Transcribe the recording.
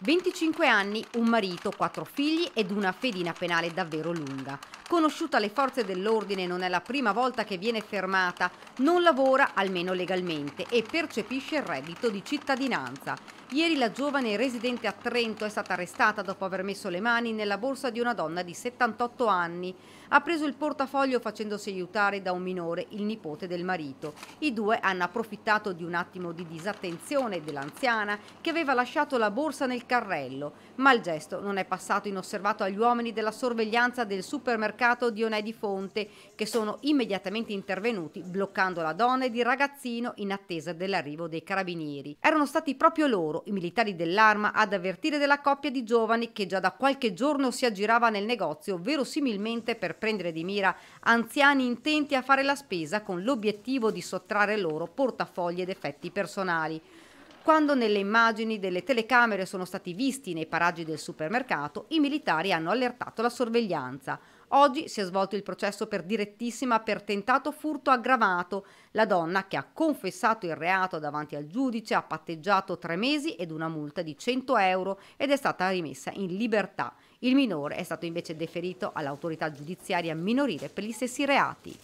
25 anni, un marito, quattro figli ed una fedina penale davvero lunga. Conosciuta alle forze dell'ordine non è la prima volta che viene fermata, non lavora almeno legalmente e percepisce il reddito di cittadinanza. Ieri la giovane residente a Trento è stata arrestata dopo aver messo le mani nella borsa di una donna di 78 anni. Ha preso il portafoglio facendosi aiutare da un minore, il nipote del marito. I due hanno approfittato di un attimo di disattenzione dell'anziana che aveva lasciato la borsa nel carrello, ma il gesto non è passato inosservato agli uomini della sorveglianza del supermercato Dionè di Fonte, che sono immediatamente intervenuti bloccando la donna ed il ragazzino in attesa dell'arrivo dei carabinieri. Erano stati proprio loro, i militari dell'arma, ad avvertire della coppia di giovani che già da qualche giorno si aggirava nel negozio, verosimilmente per prendere di mira anziani intenti a fare la spesa con l'obiettivo di sottrarre loro portafogli ed effetti personali. Quando nelle immagini delle telecamere sono stati visti nei paraggi del supermercato, i militari hanno allertato la sorveglianza. Oggi si è svolto il processo per direttissima per tentato furto aggravato. La donna, che ha confessato il reato davanti al giudice, ha patteggiato tre mesi ed una multa di 100 euro ed è stata rimessa in libertà. Il minore è stato invece deferito all'autorità giudiziaria minorile per gli stessi reati.